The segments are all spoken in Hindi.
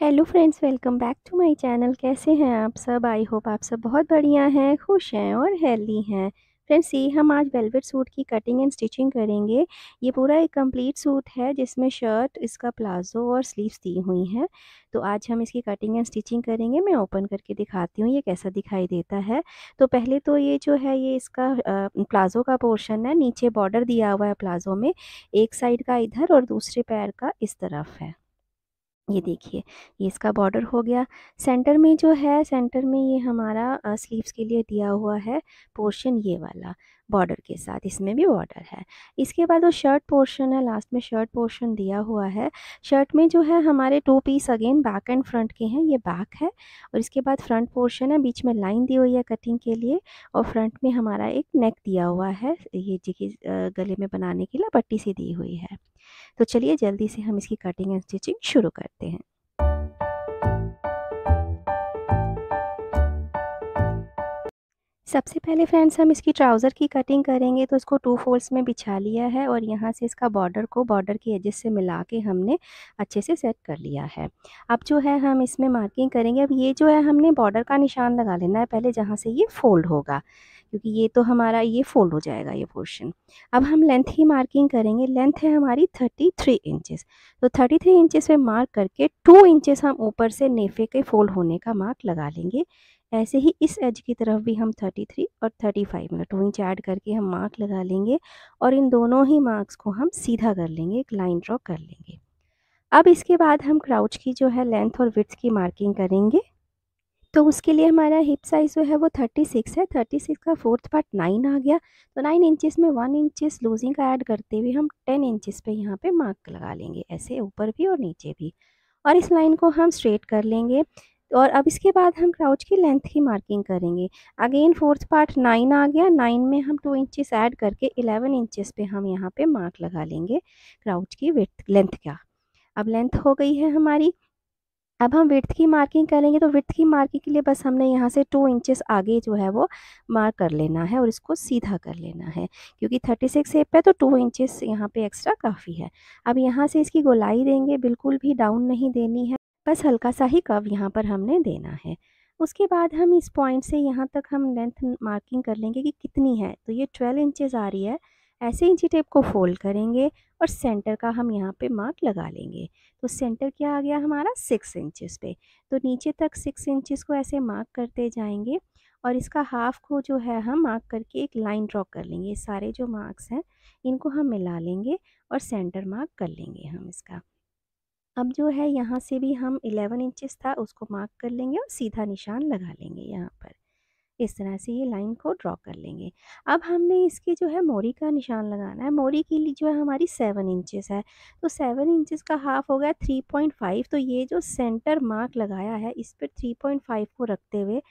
hello friends welcome back to my channel कैसे हैं आप सब आई होप आप सब बहुत बढ़िया हैं खुश हैं और हेल्दी हैं फ्रेंड्स ये हम आज वेलवेट सूट की कटिंग एंड स्टिचिंग करेंगे ये पूरा एक कंप्लीट सूट है जिसमें शर्ट इसका प्लाजो और स्लीव्स दी हुई हैं तो आज हम इसकी कटिंग एंड स्टिचिंग करेंगे मैं ओपन करके दिखाती हूँ ये कैसा दिखाई देता है तो पहले तो ये जो है ये इसका प्लाजो का पोर्शन है नीचे बॉर्डर दिया हुआ है प्लाजो में एक साइड का इधर और दूसरे पैर का इस तरफ है ये देखिए ये इसका बॉर्डर हो गया सेंटर में जो है सेंटर में ये हमारा स्लीव्स के लिए दिया हुआ है पोर्शन ये वाला बॉर्डर के साथ इसमें भी बॉर्डर है इसके बाद जो शर्ट पोर्शन है लास्ट में शर्ट पोर्शन दिया हुआ है शर्ट में जो है हमारे two piece again back and front के हैं ये बैक है और इसके बाद फ्रंट पोर्शन है बीच में लाइन दी हुई है कटिंग के लिए और फ्रंट में हमारा एक नेक दिया हुआ है ये जी गले में बनाने के लिए पट्टी सी दी हुई है तो चलिए जल्दी से हम इसकी कटिंग एंड स्टिचिंग शुरू करते हैं सबसे पहले फ्रेंड्स हम इसकी ट्राउज़र की कटिंग करेंगे तो इसको टू फोल्ड्स में बिछा लिया है और यहाँ से इसका बॉर्डर को बॉर्डर के एजेस से मिला के हमने अच्छे से सेट कर लिया है अब जो है हम इसमें मार्किंग करेंगे अब ये जो है हमने बॉर्डर का निशान लगा लेना है पहले जहाँ से ये फोल्ड होगा क्योंकि ये तो हमारा ये फोल्ड हो जाएगा ये पोर्शन अब हम लेंथ की मार्किंग करेंगे लेंथ है हमारी थर्टी थ्री इंचज़ तो थर्टी थ्री इंचज़ पे मार्क करके टू इंचज़ हम ऊपर से नेफे के फोल्ड होने का मार्क लगा लेंगे ऐसे ही इस एज की तरफ भी हम 33 और 35 मतलब टू इंच ऐड करके हम मार्क लगा लेंगे और इन दोनों ही मार्क्स को हम सीधा कर लेंगे एक लाइन ड्रॉ कर लेंगे अब इसके बाद हम क्राउच की जो है लेंथ और विथ की मार्किंग करेंगे तो उसके लिए हमारा हिप साइज़ जो है वो थर्टी सिक्स है थर्टी सिक्स का फोर्थ पार्ट नाइन आ गया तो नाइन इंचेस में वन इंचेस लूजिंग का ऐड करते हुए हम टेन इंचेस पे यहाँ पे मार्क लगा लेंगे ऐसे ऊपर भी और नीचे भी और इस लाइन को हम स्ट्रेट कर लेंगे और अब इसके बाद हम क्राउच की लेंथ की मार्किंग करेंगे अगेन फोर्थ पार्ट नाइन आ गया नाइन में हम टू इंचेस ऐड करके इलेवन इंचेस पे हम यहाँ पे मार्क लगा लेंगे क्राउच की विथ लेंथ का अब लेंथ हो गई है हमारी अब हम विर्थ की मार्किंग करेंगे तो विर्थ की मार्किंग के लिए बस हमने यहाँ से टू इंचेस आगे जो है वो मार्क कर लेना है और इसको सीधा कर लेना है क्योंकि थर्टी सिक्स एप है तो टू इंचेस यहाँ पे एक्स्ट्रा काफ़ी है अब यहाँ से इसकी गोलाई देंगे बिल्कुल भी डाउन नहीं देनी है बस हल्का सा ही कव यहाँ पर हमने देना है उसके बाद हम इस पॉइंट से यहाँ तक हम लेंथ मार्किंग कर लेंगे कि कितनी है तो ये ट्वेल्व इंचेज आ रही है ऐसे इंची टेप को फोल्ड करेंगे और सेंटर का हम यहाँ पे मार्क लगा लेंगे तो सेंटर क्या आ गया हमारा सिक्स इंचेस पे तो नीचे तक सिक्स इंचेस को ऐसे मार्क करते जाएंगे और इसका हाफ को जो है हम मार्क करके एक लाइन ड्रॉ कर लेंगे ये सारे जो मार्क्स हैं इनको हम मिला लेंगे और सेंटर मार्क कर लेंगे हम इसका अब जो है यहाँ से भी हम 11 इंचेस था उसको मार्क कर लेंगे और सीधा निशान लगा लेंगे यहाँ पर इस तरह से ये लाइन को ड्रॉ कर लेंगे अब हमने इसके जो है मोरी का निशान लगाना है मोरी के लिए जो है हमारी सेवन इंचेस है तो सेवन इंचेस का हाफ हो गया थ्री पॉइंट फाइव तो ये जो सेंटर मार्क लगाया है इस पर थ्री पॉइंट फाइव को रखते हुए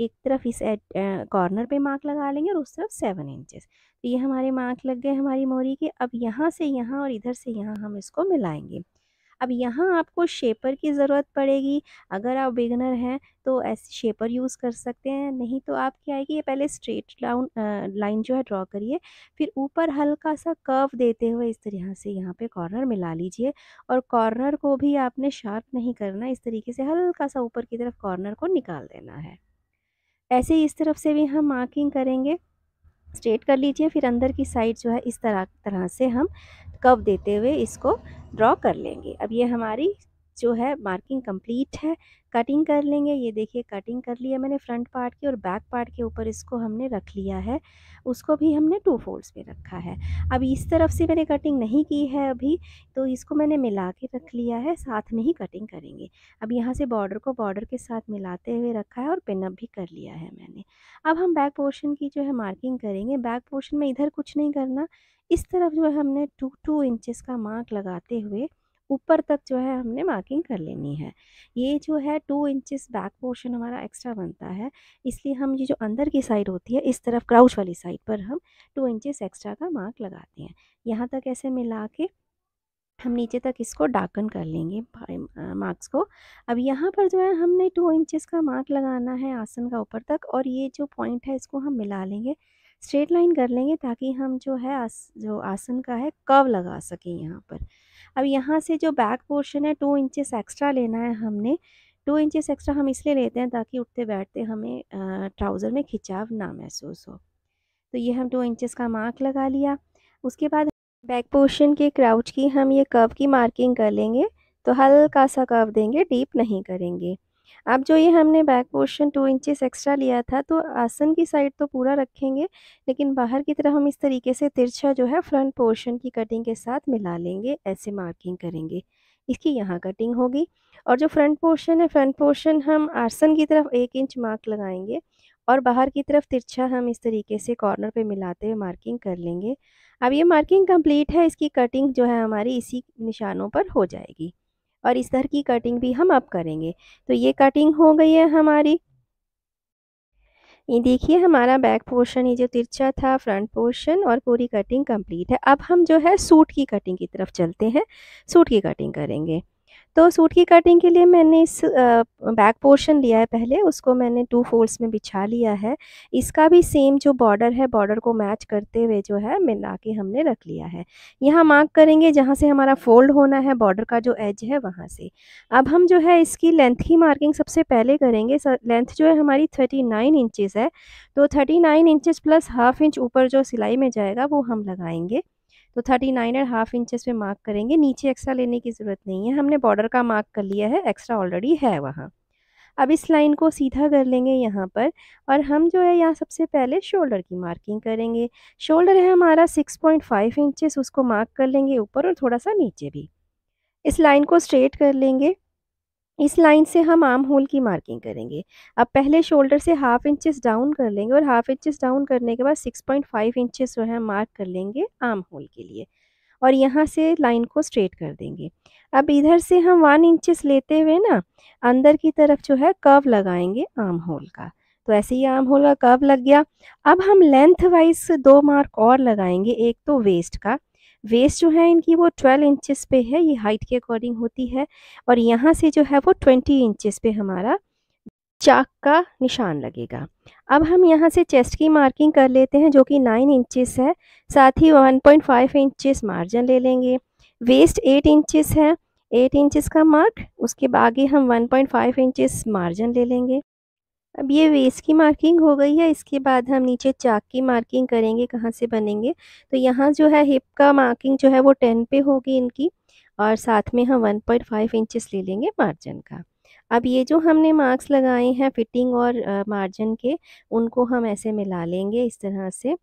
एक तरफ इस कॉर्नर पे मार्क लगा लेंगे और उस तरफ सेवन इंचेस तो ये हमारे मार्क लग गए हमारी मोरी के अब यहाँ से यहाँ और इधर से यहाँ हम इसको मिलाएंगे अब यहाँ आपको शेपर की ज़रूरत पड़ेगी अगर आप बिगनर हैं तो ऐसे शेपर यूज़ कर सकते हैं नहीं तो आप क्या है कि ये पहले स्ट्रेट लाउन लाइन जो है ड्रॉ करिए फिर ऊपर हल्का सा कर्व देते हुए इस तरह से यहाँ पे कॉर्नर मिला लीजिए और कॉर्नर को भी आपने शार्प नहीं करना इस तरीके से हल्का सा ऊपर की तरफ कॉर्नर को निकाल देना है ऐसे इस तरफ से भी हम मार्किंग करेंगे स्ट्रेट कर लीजिए फिर अंदर की साइड जो है इस तरह तरह से हम कव देते हुए इसको ड्रॉ कर लेंगे अब ये हमारी जो है मार्किंग कंप्लीट है कटिंग कर लेंगे ये देखिए कटिंग कर लिया मैंने फ्रंट पार्ट की और बैक पार्ट के ऊपर इसको हमने रख लिया है उसको भी हमने टू फोल्ड्स पे रखा है अब इस तरफ से मैंने कटिंग नहीं की है अभी तो इसको मैंने मिला के रख लिया है साथ में ही कटिंग करेंगे अब यहाँ से बॉर्डर को बॉर्डर के साथ मिलाते हुए रखा है और पिनअप भी कर लिया है मैंने अब हम बैक पोर्शन की जो है मार्किंग करेंगे बैक पोर्शन में इधर कुछ नहीं करना इस तरफ जो है हमने टू टू इंचज़ का मार्क लगाते हुए ऊपर तक जो है हमने मार्किंग कर लेनी है ये जो है टू इंचेस बैक पोर्शन हमारा एक्स्ट्रा बनता है इसलिए हम ये जो अंदर की साइड होती है इस तरफ क्राउच वाली साइड पर हम टू इंचेस एक्स्ट्रा का मार्क लगाते हैं यहाँ तक ऐसे मिला के हम नीचे तक इसको डार्कन कर लेंगे मार्क्स को अब यहाँ पर जो है हमने टू इंचेस का मार्क लगाना है आसन का ऊपर तक और ये जो पॉइंट है इसको हम मिला लेंगे स्ट्रेट लाइन कर लेंगे ताकि हम जो है आस, जो आसन का है कर्व लगा सकें यहाँ पर अब यहाँ से जो बैक पोर्शन है टू इंचेस एक्स्ट्रा लेना है हमने टू इंचेस एक्स्ट्रा हम इसलिए लेते हैं ताकि उठते बैठते हमें ट्राउज़र में खिंचाव ना महसूस हो तो ये हम टू इंचेस का मार्क लगा लिया उसके बाद बैक पोर्शन के क्राउच की हम ये कर्व की मार्किंग कर लेंगे तो हल्का सा कर्व देंगे डीप नहीं करेंगे अब जो ये हमने back portion two inches extra लिया था तो आसन की साइड तो पूरा रखेंगे लेकिन बाहर की तरफ हम इस तरीके से तिरछा जो है फ्रंट पोर्शन की कटिंग के साथ मिला लेंगे ऐसे मार्किंग करेंगे इसकी यहाँ कटिंग होगी और जो फ्रंट पोर्शन है फ्रंट पोर्शन हम आसन की तरफ एक इंच मार्क लगाएंगे और बाहर की तरफ तिरछा हम इस तरीके से कॉर्नर पे मिलाते हुए मार्किंग कर लेंगे अब ये मार्किंग कंप्लीट है इसकी कटिंग जो है हमारी इसी निशानों पर हो जाएगी और इस तरह की कटिंग भी हम अब करेंगे तो ये कटिंग हो गई है हमारी ये देखिए हमारा बैक पोर्शन ये जो तिरछा था फ्रंट पोर्शन और पूरी कटिंग कंप्लीट है अब हम जो है सूट की कटिंग की तरफ चलते हैं सूट की कटिंग करेंगे तो सूट की कटिंग के लिए मैंने इस बैक पोर्शन लिया है पहले उसको मैंने टू फोल्ड्स में बिछा लिया है इसका भी सेम जो बॉर्डर है बॉर्डर को मैच करते हुए जो है मिला के हमने रख लिया है यहाँ मार्क करेंगे जहाँ से हमारा फोल्ड होना है बॉर्डर का जो एज है वहाँ से अब हम जो है इसकी लेंथ की मार्किंग सबसे पहले करेंगे लेंथ जो है हमारी थर्टी नाइन इंचज़ है तो thirty nine inches plus half inch ऊपर जो सिलाई में जाएगा वो हम लगाएंगे तो thirty nine and half inches पे मार्क करेंगे नीचे एक्स्ट्रा लेने की ज़रूरत नहीं है हमने बॉर्डर का मार्क कर लिया है एक्स्ट्रा ऑलरेडी है वहाँ अब इस लाइन को सीधा कर लेंगे यहाँ पर और हम जो है यहाँ सबसे पहले शोल्डर की मार्किंग करेंगे शोल्डर है हमारा 6.5 इंचेस उसको मार्क कर लेंगे ऊपर और थोड़ा सा नीचे भी इस लाइन को स्ट्रेट कर लेंगे इस लाइन से हम आर्म होल की मार्किंग करेंगे अब पहले शोल्डर से हाफ इंचेस डाउन कर लेंगे और हाफ इंचेस डाउन करने के बाद सिक्स पॉइंट फाइव इंचेस जो है मार्क कर लेंगे आर्म होल के लिए और यहाँ से लाइन को स्ट्रेट कर देंगे अब इधर से हम वन इंचेस लेते हुए ना अंदर की तरफ जो है कर्व लगाएंगे आर्म होल का तो ऐसे ही आर्म होल का कर्व लग गया अब हम लेंथ वाइज दो मार्क और लगाएंगे एक तो वेस्ट का वेस्ट जो है इनकी वो ट्वेल्व इंचेस पे है ये हाइट के अकॉर्डिंग होती है और यहाँ से जो है वो ट्वेंटी इंचेस पे हमारा चाक का निशान लगेगा अब हम यहाँ से चेस्ट की मार्किंग कर लेते हैं जो कि नाइन इंचेस है साथ ही one point five inches margin ले लेंगे वेस्ट एट इंचेस है एट इंचेस का मार्क उसके आगे हम one point five inches margin ले लेंगे अब ये वेस्ट की मार्किंग हो गई है इसके बाद हम नीचे चाक की मार्किंग करेंगे कहाँ से बनेंगे तो यहाँ जो है हिप का मार्किंग जो है वो टेन पे होगी इनकी और साथ में हम वन पॉइंट फाइव इंचिस ले लेंगे मार्जिन का अब ये जो हमने मार्क्स लगाए हैं फिटिंग और मार्जिन के उनको हम ऐसे मिला लेंगे इस तरह से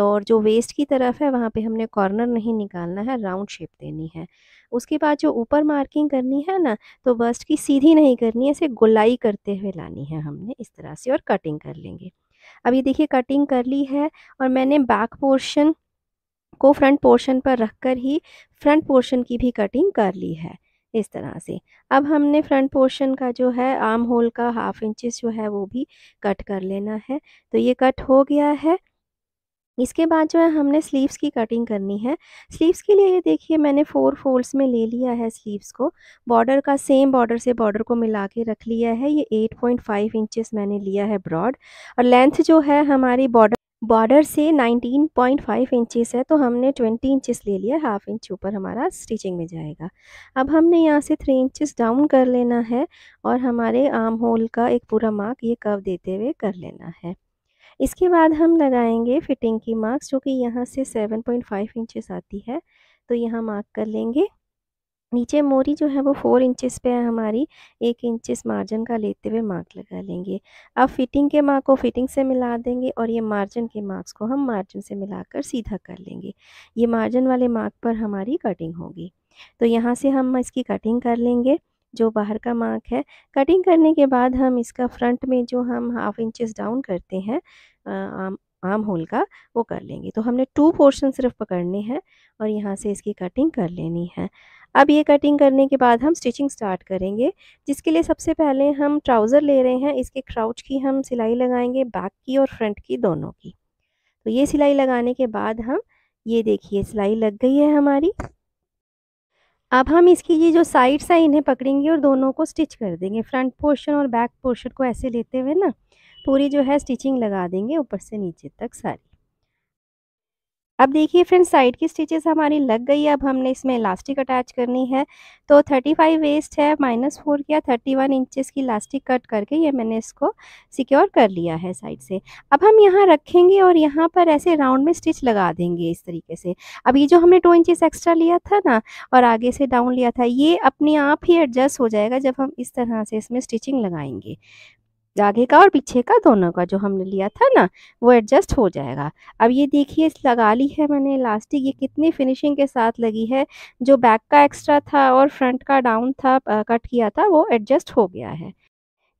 और जो वेस्ट की तरफ है वहाँ पे हमने कॉर्नर नहीं निकालना है राउंड शेप देनी है उसके बाद जो ऊपर मार्किंग करनी है ना तो बस्ट की सीधी नहीं करनी है इसे गुलाई करते हुए लानी है हमने इस तरह से और कटिंग कर लेंगे अभी देखिए कटिंग कर ली है और मैंने बैक पोर्शन को फ्रंट पोर्शन पर कर ही फ्रंट पोर्शन की भी कटिंग कर ली है इस तरह से अब हमने फ्रंट पोर्शन का जो है आर्म होल का हाफ इंचेस जो है वो भी कट कर लेना है तो ये कट हो गया है इसके बाद जो है हमने स्लीव्स की कटिंग करनी है स्लीव्स के लिए ये देखिए मैंने फ़ोर फोल्ड्स में ले लिया है स्लीव्स को बॉर्डर का सेम बॉर्डर से बॉर्डर को मिला के रख लिया है ये एट पॉइंट फाइव इंचज़ मैंने लिया है ब्रॉड और लेंथ जो है हमारी बॉर्डर बॉर्डर से 19.5 इंचेस है तो हमने 20 इंचेस ले लिया हाफ इंच ऊपर हमारा स्टिचिंग में जाएगा अब हमने यहाँ से 3 इंचेस डाउन कर लेना है और हमारे आर्म होल का एक पूरा मार्क ये कव देते हुए कर लेना है इसके बाद हम लगाएंगे फिटिंग की मार्क्स जो कि यहाँ से 7.5 इंचेस आती है तो यहाँ मार्क कर लेंगे नीचे मोरी जो है वो फोर इंचेस पे है हमारी एक इंचेस मार्जिन का लेते हुए मार्क लगा लेंगे अब फिटिंग के मार्क को फिटिंग से मिला देंगे और ये मार्जिन के मार्क्स को हम मार्जिन से मिलाकर सीधा कर लेंगे ये मार्जिन वाले मार्क पर हमारी कटिंग होगी तो यहाँ से हम इसकी कटिंग कर लेंगे जो बाहर का मार्क है कटिंग करने के बाद हम इसका फ्रंट में जो हम हाफ इंचेस डाउन करते हैं आम आम होल का वो कर लेंगे तो हमने टू पोर्शन सिर्फ पकड़ने हैं और यहाँ से इसकी कटिंग कर लेनी है अब ये कटिंग करने के बाद हम स्टिचिंग स्टार्ट करेंगे जिसके लिए सबसे पहले हम ट्राउज़र ले रहे हैं इसके क्राउच की हम सिलाई लगाएंगे बैक की और फ्रंट की दोनों की तो ये सिलाई लगाने के बाद हम ये देखिए सिलाई लग गई है हमारी अब हम इसकी ये जो साइड्स हैं इन्हें पकड़ेंगे और दोनों को स्टिच कर देंगे फ्रंट पोर्शन और बैक पोर्शन को ऐसे लेते हुए ना पूरी जो है स्टिचिंग लगा देंगे ऊपर से नीचे तक सारी अब देखिए फ्रेंड साइड की स्टिचेस हमारी लग गई अब हमने इसमें इलास्टिक अटैच करनी है तो 35 वेस्ट है माइनस फोर किया 31 वन इंचज़ की इलास्टिक कट करके ये मैंने इसको सिक्योर कर लिया है साइड से अब हम यहाँ रखेंगे और यहाँ पर ऐसे राउंड में स्टिच लगा देंगे इस तरीके से अब ये जो हमने टू इंचज़ एक्स्ट्रा लिया था ना और आगे से डाउन लिया था ये अपने आप ही एडजस्ट हो जाएगा जब हम इस तरह से इसमें स्टिचिंग लगाएंगे आगे का और पीछे का दोनों का जो हमने लिया था ना वो एडजस्ट हो जाएगा अब ये देखिए लगा ली है मैंने इलास्टिक ये कितनी फिनिशिंग के साथ लगी है जो बैक का एक्स्ट्रा था और फ्रंट का डाउन था कट किया था वो एडजस्ट हो गया है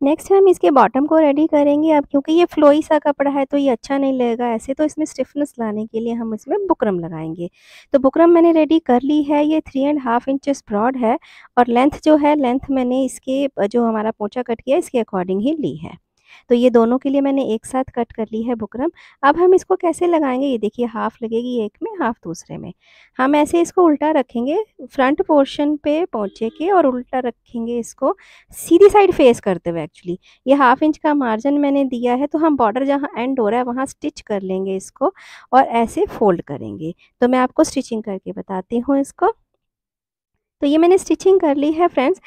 नेक्स्ट हम इसके बॉटम को रेडी करेंगे अब क्योंकि ये फ्लोई सा कपड़ा है तो ये अच्छा नहीं लगेगा ऐसे तो इसमें स्टिफनेस लाने के लिए हम इसमें बुकरम लगाएंगे तो बुकरम मैंने रेडी कर ली है ये three and half inches broad है और लेंथ जो है लेंथ मैंने इसके जो हमारा पोचा कट किया इसके अकॉर्डिंग ही ली है तो ये दोनों के लिए मैंने एक साथ कट कर ली है बुकरम अब हम इसको कैसे लगाएंगे ये देखिए हाफ लगेगी एक में हाफ दूसरे में हम ऐसे इसको उल्टा रखेंगे फ्रंट पोर्शन पे पहुँचे के और उल्टा रखेंगे इसको सीधी साइड फेस करते हुए एक्चुअली ये हाफ इंच का मार्जिन मैंने दिया है तो हम बॉर्डर जहाँ एंड हो रहा है वहाँ स्टिच कर लेंगे इसको और ऐसे फोल्ड करेंगे तो मैं आपको स्टिचिंग करके बताती हूँ इसको तो ये मैंने स्टिचिंग कर ली है फ्रेंड्स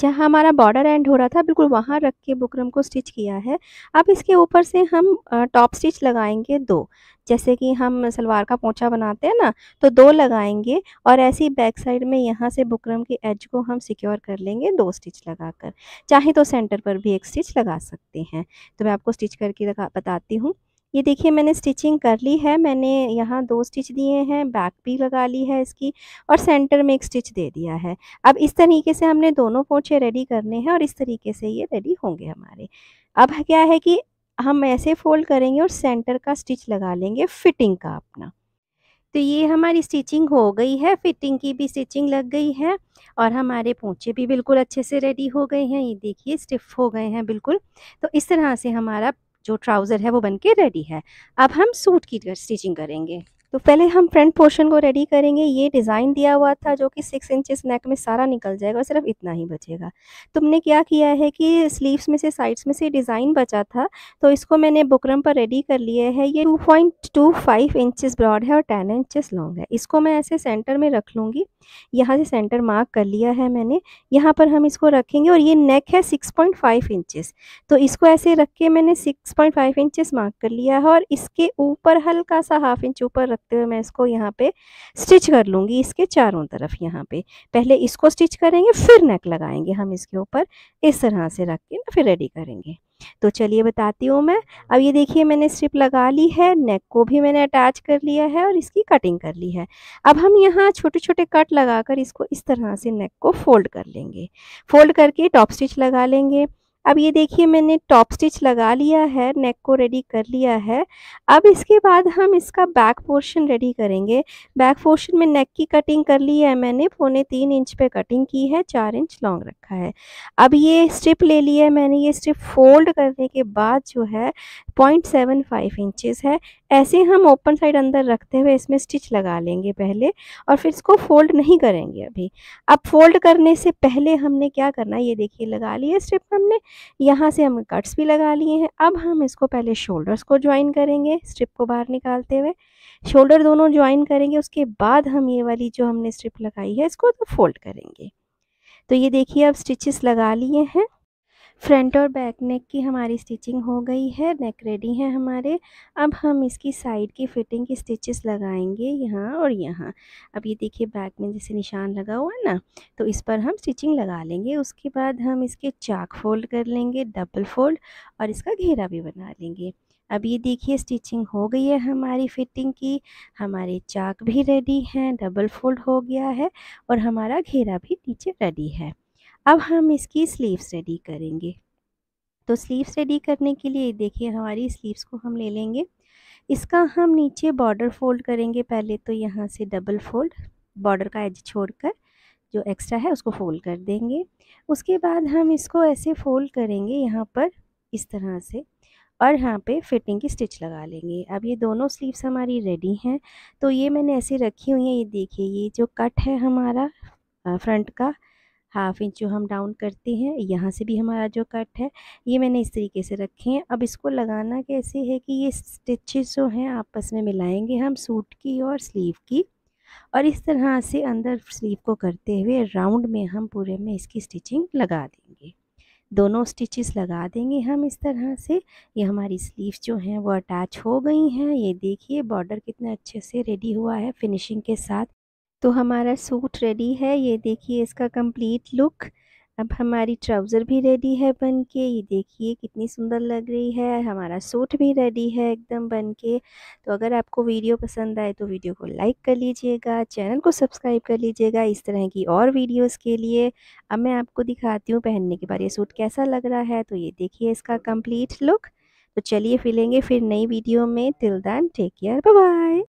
जहाँ हमारा बॉर्डर एंड हो रहा था बिल्कुल वहाँ रख के बुकरम को स्टिच किया है अब इसके ऊपर से हम टॉप स्टिच लगाएंगे दो जैसे कि हम सलवार का पोंछा बनाते हैं ना तो दो लगाएंगे और ऐसी बैक साइड में यहाँ से बुकरम के एज को हम सिक्योर कर लेंगे दो स्टिच लगाकर चाहे तो सेंटर पर भी एक स्टिच लगा सकते हैं तो मैं आपको स्टिच करके बताती हूँ ये देखिए मैंने स्टिचिंग कर ली है मैंने यहाँ दो स्टिच दिए हैं बैक भी लगा ली है इसकी और सेंटर में एक स्टिच दे दिया है अब इस तरीके से हमने दोनों पोछे रेडी करने हैं और इस तरीके से ये रेडी होंगे हमारे अब क्या है कि हम ऐसे फोल्ड करेंगे और सेंटर का स्टिच लगा लेंगे फिटिंग का अपना तो ये हमारी स्टिचिंग हो गई है फिटिंग की भी स्टिचिंग लग गई है और हमारे पोंछे भी बिल्कुल अच्छे से रेडी हो गए हैं ये देखिए स्टिफ हो गए हैं बिल्कुल तो इस तरह से हमारा जो ट्राउज़र है वो बन के रेडी है अब हम सूट की स्टिचिंग करेंगे तो पहले हम फ्रंट पोर्शन को रेडी करेंगे ये डिज़ाइन दिया हुआ था जो कि सिक्स इंचेस नेक में सारा निकल जाएगा और सिर्फ इतना ही बचेगा तुमने क्या किया है कि स्लीव्स में से साइड्स में से डिज़ाइन बचा था तो इसको मैंने बुकरम पर रेडी कर लिया है ये two point two five inches broad है और टेन इंचज़ लॉन्ग है इसको मैं ऐसे सेंटर में रख लूँगी यहाँ से सेंटर मार्क कर लिया है मैंने यहाँ पर हम इसको रखेंगे और ये नेक है सिक्स पॉइंट फाइव इंचज़ तो इसको ऐसे रख के मैंने six point five inches mark कर लिया है और इसके ऊपर हल्का सा हाफ इंच ऊपर रखते हुए मैं इसको यहाँ पे स्टिच कर लूँगी इसके चारों तरफ यहाँ पे पहले इसको स्टिच करेंगे फिर नेक लगाएंगे हम इसके ऊपर इस तरह से रख के ना फिर रेडी करेंगे तो चलिए बताती हूँ मैं अब ये देखिए मैंने स्ट्रिप लगा ली है नेक को भी मैंने अटैच कर लिया है और इसकी कटिंग कर ली है अब हम यहाँ छोटे छोटे कट लगाकर इसको इस तरह से नेक को फोल्ड कर लेंगे फोल्ड करके टॉप स्टिच लगा लेंगे अब ये देखिए मैंने टॉप स्टिच लगा लिया है नेक को रेडी कर लिया है अब इसके बाद हम इसका बैक पोर्शन रेडी करेंगे बैक पोर्शन में नेक की कटिंग कर ली है मैंने पौने तीन इंच पे कटिंग की है चार इंच लॉन्ग रखा है अब ये स्ट्रिप ले लिया है मैंने ये स्ट्रिप फोल्ड करने के बाद जो है पॉइंट सेवन फाइव इंचज़ है ऐसे हम ओपन साइड अंदर रखते हुए इसमें स्टिच लगा लेंगे पहले और फिर इसको फोल्ड नहीं करेंगे अभी अब फोल्ड करने से पहले हमने क्या करना है ये देखिए लगा लिए स्ट्रिप हमने यहाँ से हम कट्स भी लगा लिए हैं अब हम इसको पहले शोल्डर्स को ज्वाइन करेंगे स्ट्रिप को बाहर निकालते हुए शोल्डर दोनों ज्वाइन करेंगे उसके बाद हम ये वाली जो हमने स्ट्रिप लगाई है इसको तो फोल्ड करेंगे तो ये देखिए अब स्टिचेस लगा लिए हैं फ्रंट और बैक नेक की हमारी स्टिचिंग हो गई है नेक रेडी है हमारे अब हम इसकी साइड की फिटिंग की स्टिचेस लगाएंगे यहाँ और यहाँ अब ये देखिए बैक में जैसे निशान लगा हुआ है ना तो इस पर हम स्टिचिंग लगा लेंगे उसके बाद हम इसके चाक फोल्ड कर लेंगे डबल फोल्ड और इसका घेरा भी बना लेंगे अब ये देखिए स्टिचिंग हो गई है हमारी फिटिंग की हमारे चाक भी रेडी हैं डबल फोल्ड हो गया है और हमारा घेरा भी नीचे रेडी है अब हम इसकी स्लीव्स रेडी करेंगे तो स्लीव्स रेडी करने के लिए देखिए हमारी स्लीव्स को हम ले लेंगे इसका हम नीचे बॉर्डर फोल्ड करेंगे पहले तो यहाँ से डबल फोल्ड बॉर्डर का एज छोड़कर जो एक्स्ट्रा है उसको फोल्ड कर देंगे उसके बाद हम इसको ऐसे फोल्ड करेंगे यहाँ पर इस तरह से और यहाँ पे फिटिंग की स्टिच लगा लेंगे अब ये दोनों स्लीव्स हमारी रेडी हैं तो ये मैंने ऐसे रखी हुई है ये देखिए ये जो कट है हमारा फ्रंट का हाफ इंच जो हम डाउन करते हैं यहाँ से भी हमारा जो कट है ये मैंने इस तरीके से रखे हैं अब इसको लगाना कैसे है कि ये स्टिचेस जो हैं आपस में मिलाएंगे हम सूट की और स्लीव की और इस तरह से अंदर स्लीव को करते हुए राउंड में हम पूरे में इसकी स्टिचिंग लगा देंगे दोनों स्टिचेस लगा देंगे हम इस तरह से ये हमारी स्लीव्स जो हैं वो अटैच हो गई हैं ये देखिए बॉर्डर कितने अच्छे से रेडी हुआ है फिनिशिंग के साथ तो हमारा सूट रेडी है ये देखिए इसका कंप्लीट लुक अब हमारी ट्राउज़र भी रेडी है बन के ये देखिए कितनी सुंदर लग रही है हमारा सूट भी रेडी है एकदम बन के तो अगर आपको वीडियो पसंद आए तो वीडियो को लाइक कर लीजिएगा चैनल को सब्सक्राइब कर लीजिएगा इस तरह की और वीडियोस के लिए अब मैं आपको दिखाती हूँ पहनने के बाद ये सूट कैसा लग रहा है तो ये देखिए इसका कम्प्लीट लुक तो चलिए फिलेंगे फिर नई वीडियो में तिल दैन टेक केयर बाय